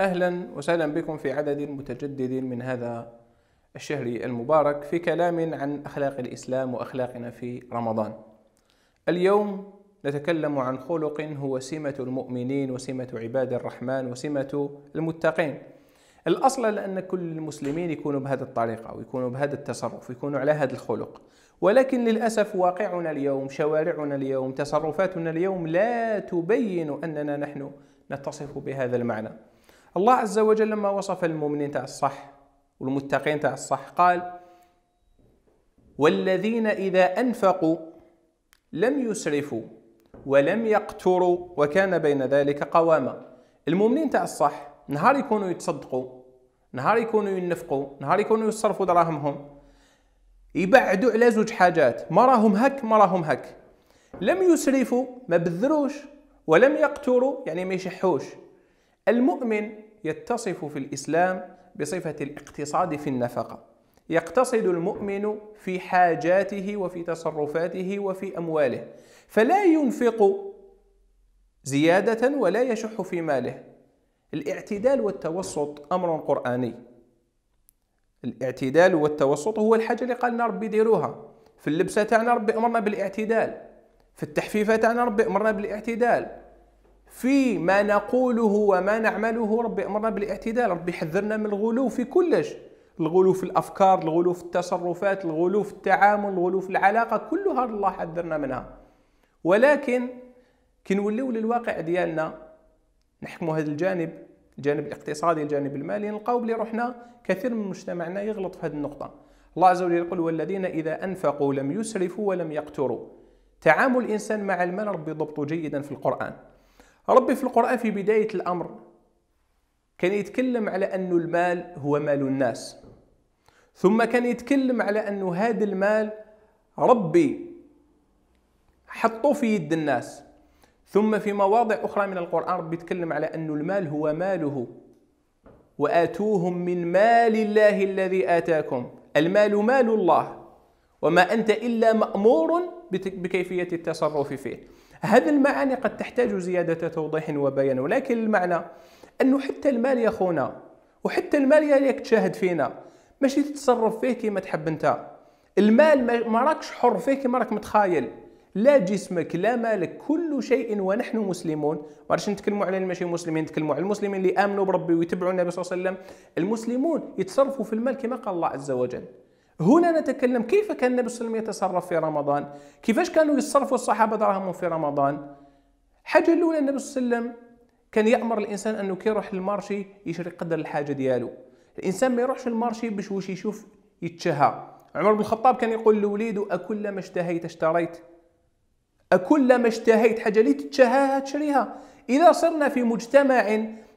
أهلا وسهلا بكم في عدد متجدد من هذا الشهر المبارك في كلام عن أخلاق الإسلام وأخلاقنا في رمضان. اليوم نتكلم عن خلق هو سمة المؤمنين وسمة عباد الرحمن وسمة المتقين. الأصل أن كل المسلمين يكونوا بهذه الطريقة ويكونوا بهذا التصرف ويكونوا على هذا الخلق ولكن للأسف واقعنا اليوم شوارعنا اليوم تصرفاتنا اليوم لا تبين أننا نحن نتصف بهذا المعنى الله عز وجل لما وصف المؤمنين تاع الصح والمتقين تاع الصح قال والذين إذا أنفقوا لم يسرفوا ولم يقتروا وكان بين ذلك قواما المؤمنين تاع الصح نهار يكونوا يتصدقوا نهار يكونوا ينفقوا نهار يكونوا يصرفوا دراهمهم يبعدوا على زوج حاجات ما راهم هك ما راهم هك لم يسرفوا ما بذروش ولم يقتروا يعني ما يشحوش المؤمن يتصف في الإسلام بصفة الاقتصاد في النفقة يقتصد المؤمن في حاجاته وفي تصرفاته وفي أمواله فلا ينفق زيادة ولا يشح في ماله الاعتدال والتوسط أمر قرآني الاعتدال والتوسط هو الحاجة اللي قالنا ربي ديروها في اللبسة تاعنا ربي أمرنا بالاعتدال في التحفيفة تاعنا ربي أمرنا بالاعتدال في ما نقوله وما نعمله ربي امرنا بالاعتدال ربي حذرنا من الغلو في كلش الغلو في الافكار الغلو في التصرفات الغلو في التعامل الغلو في العلاقه كلها الله حذرنا منها ولكن كي نوليو للواقع ديالنا نحكموا هذا الجانب الجانب الاقتصادي الجانب المالي نلقاو بلي روحنا كثير من مجتمعنا يغلط في هذه النقطه الله عز وجل يقول والذين اذا انفقوا لم يسرفوا ولم يقتروا تعامل الانسان مع المال ربي ضبطه جيدا في القران ربي في القرآن في بداية الأمر كان يتكلم على أن المال هو مال الناس ثم كان يتكلم على أن هذا المال ربي حطه في يد الناس ثم في مواضع أخرى من القرآن ربي يتكلم على أن المال هو ماله وآتوهم من مال الله الذي آتاكم المال مال الله وما أنت إلا مأمور بكيفية التصرف فيه هذه المعاني قد تحتاج زيادة توضيح وبيان ولكن المعنى أنه حتى المال يا خونا وحتى المال ياك تشاهد فينا ماشي تتصرف فيه كما تحب انت المال ما راكش حر فيه كما راك متخايل لا جسمك لا مالك كل شيء ونحن مسلمون ما راش نتكلموا على ماشي مسلمين نتكلموا على المسلمين اللي امنوا بربي ويتبعوا النبي صلى الله عليه وسلم المسلمون يتصرفوا في المال كما قال الله عز وجل هنا نتكلم كيف كان النبي صلى الله عليه وسلم يتصرف في رمضان كيفاش كانوا يصرفوا الصحابة دراهمهم في رمضان الحاجة الأولى النبي صلى الله عليه وسلم كان يأمر الإنسان أنه كي يروح للمارشي يشري قدر الحاجة ديالو الإنسان ما يروحش للمارشي باش واش يشوف يتشهى عمر بن الخطاب كان يقول لوليده أكلما اشتهيت اشتريت أكلما اشتهيت حاجة لي تتشهاها تشريها إذا صرنا في مجتمع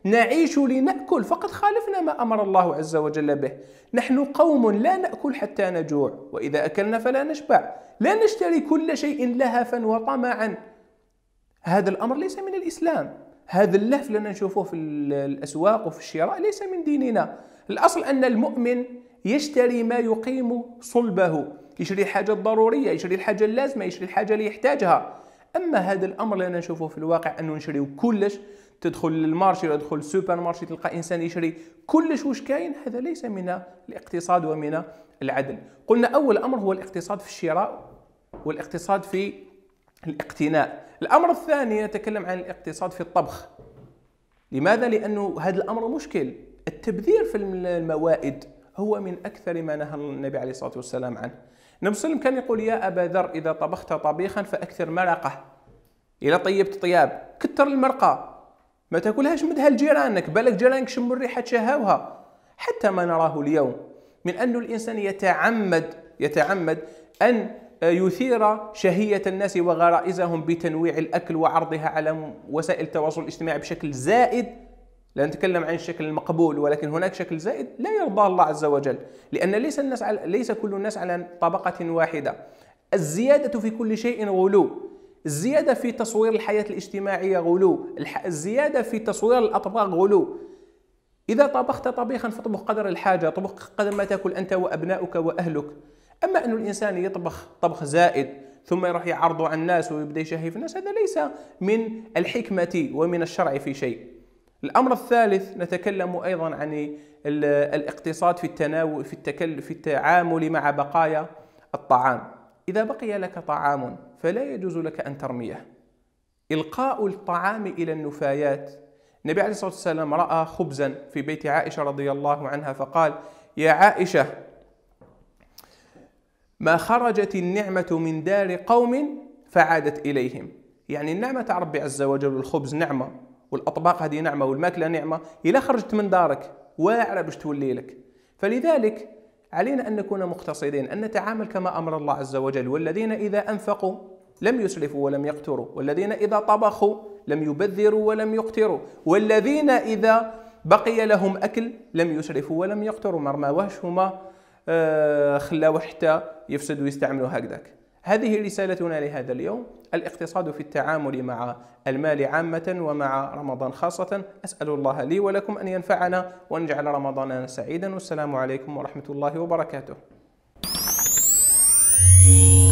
نعيش لنأكل فقد خالفنا ما أمر الله عز وجل به نحن قوم لا نأكل حتى نجوع وإذا أكلنا فلا نشبع لا نشتري كل شيء لهفا وطمعا هذا الأمر ليس من الإسلام هذا اللهف لنا نشوفه في الأسواق وفي الشراء ليس من ديننا الأصل أن المؤمن يشتري ما يقيم صلبه يشري الحاجة الضرورية يشري الحاجة اللازمة يشري الحاجة اللي يحتاجها أما هذا الأمر لنا نشوفه في الواقع أنه نشري كلش تدخل للمارشي تدخل السوبر مارشي تلقى انسان يشري كلش واش كاين هذا ليس من الاقتصاد ومن العدل قلنا اول امر هو الاقتصاد في الشراء والاقتصاد في الاقتناء الامر الثاني نتكلم عن الاقتصاد في الطبخ لماذا لانه هذا الامر مشكل التبذير في الموائد هو من اكثر ما نهى النبي عليه الصلاه والسلام عنه النبي صلى الله عليه وسلم كان يقول يا ابا ذر اذا طبخت طبيخا فاكثر مرقه اذا طيبت طياب كثر المرقه ما تاكلهاش مدها لجيرانك بالك جيرانك شموا الريحه شهاوها حتى ما نراه اليوم من أن الإنسان يتعمد يتعمد أن يثير شهية الناس وغرائزهم بتنويع الأكل وعرضها على وسائل التواصل الاجتماعي بشكل زائد لا نتكلم عن الشكل المقبول ولكن هناك شكل زائد لا يرضى الله عز وجل لأن ليس الناس على ليس كل الناس على طبقة واحدة الزيادة في كل شيء غلو الزيادة في تصوير الحياة الاجتماعية غلو الزيادة في تصوير الأطباق غلو إذا طبخت طبيخا فاطبخ قدر الحاجة طبخ قدر ما تأكل أنت وأبناؤك وأهلك أما أن الإنسان يطبخ طبخ زائد ثم يروح يعرضه على الناس ويبدا يشهي في الناس هذا ليس من الحكمة ومن الشرع في شيء الأمر الثالث نتكلم أيضا عن الاقتصاد في التناول في التكل في التعامل مع بقايا الطعام إذا بقي لك طعام فلا يجوز لك أن ترميه إلقاء الطعام إلى النفايات النبي عليه الصلاة والسلام رأى خبزا في بيت عائشة رضي الله عنها فقال يا عائشة ما خرجت النعمة من دار قوم فعادت إليهم يعني النعمة تاع ربي عز وجل والخبز نعمة والأطباق هذه نعمة والماكلة نعمة إلا خرجت من دارك واعرة باش تولي لك فلذلك علينا أن نكون مقتصدين أن نتعامل كما أمر الله عز وجل والذين إذا أنفقوا لم يسرفوا ولم يقتروا والذين إذا طبخوا لم يبذروا ولم يقتروا والذين إذا بقي لهم أكل لم يسرفوا ولم يقتروا ما وهش هما آه، خلاوه حتى يفسدوا ويستعملوا هكذاك هذه رسالتنا لهذا اليوم الاقتصاد في التعامل مع المال عامة ومع رمضان خاصة أسأل الله لي ولكم أن ينفعنا وأن يجعل رمضاننا سعيدا والسلام عليكم ورحمة الله وبركاته